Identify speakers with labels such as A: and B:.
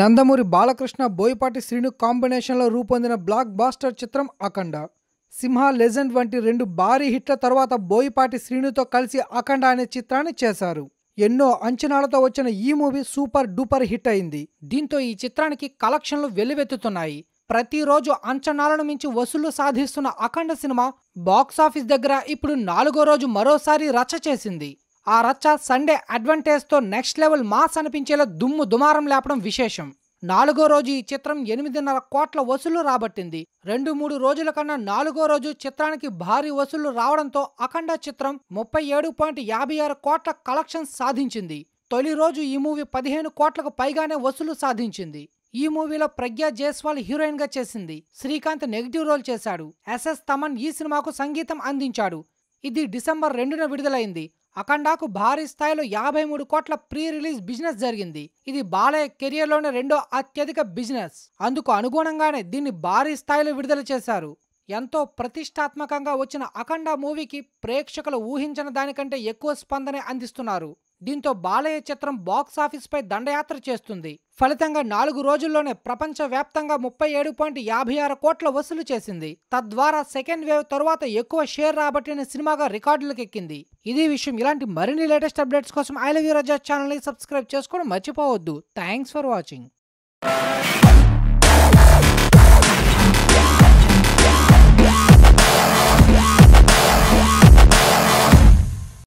A: నందమూరి బాలకృష్ణ బోయపాటి శ్రీను కాంబినేషన్లో రూపొందిన black buster చిత్రం అఖండ సింహ లెజెండ్ వంటి రెండు భారీ హిట్ల తర్వాత బోయపాటి శ్రీనుతో కలిసి అఖండ అనే చిత్రాన్ని చేశారు ఎన్నో అంచనాలతో వచ్చిన ఈ మూవీ సూపర్ డూపర్ హిట్ అయింది దీంతో ఈ చిత్రానికి కలెక్షన్లు వెల్లువెత్తుతున్నాయి ప్రతిరోజు అంచనాలను మించి వసూళ్లు సాధిస్తున్న అఖండ సినిమా బాక్సాఫీస్ దగ్గర ఇప్పుడు నాలుగో రోజు మరోసారి రచ్చ చేసింది ఆ రచ్చ సండే అడ్వాంటేజ్తో నెక్స్ట్ లెవెల్ మాస్ అనిపించేలా దుమ్ము దుమారం లేపడం విశేషం నాలుగో రోజు ఈ చిత్రం ఎనిమిదిన్నర కోట్ల వసూళ్లు రాబట్టింది రెండు మూడు రోజుల కన్నా నాలుగో రోజు చిత్రానికి భారీ వసూళ్లు రావడంతో అఖండ చిత్రం ముప్పై ఏడు పాయింట్ యాభై ఆరు కోట్ల కలెక్షన్స్ సాధించింది తొలి రోజు ఈ మూవీ పదిహేను కోట్లకు పైగానే వసూలు సాధించింది ఈ మూవీలో ప్రజ్ఞా జైస్వాల్ హీరోయిన్ గా చేసింది శ్రీకాంత్ నెగిటివ్ రోల్ చేశాడు ఎస్ఎస్ తమన్ ఈ సినిమాకు సంగీతం అందించాడు ఇది డిసెంబర్ రెండున విడుదలైంది అఖండాకు భారీ స్థాయిలో యాభై మూడు కోట్ల ప్రీ రిలీజ్ బిజినెస్ జరిగింది ఇది బాలయ్య కెరియర్లోనే రెండో అత్యధిక బిజినెస్ అందుకు అనుగుణంగానే దీన్ని భారీ స్థాయిలో విడుదల చేశారు ఎంతో ప్రతిష్టాత్మకంగా వచ్చిన అఖండ మూవీకి ప్రేక్షకులు ఊహించిన దానికంటే ఎక్కువ స్పందనే అందిస్తున్నారు దీంతో బాలయ్య చిత్రం బాక్సాఫీస్పై దండయాత్ర చేస్తుంది ఫలితంగా నాలుగు రోజుల్లోనే ప్రపంచవ్యాప్తంగా ముప్పై ఏడు పాయింట్ యాభై ఆరు కోట్ల వసూలు చేసింది తద్వారా సెకండ్ వేవ్ తరువాత ఎక్కువ షేర్ రాబట్టిన సినిమాగా రికార్డులకెక్కింది ఇది విషయం ఇలాంటి మరిన్ని లేటెస్ట్ అప్డేట్స్ కోసం ఐ లవ్ యూ రజా ఛానల్ని సబ్స్క్రైబ్ చేసుకోవడం మర్చిపోవద్దు థ్యాంక్స్ ఫర్ వాచింగ్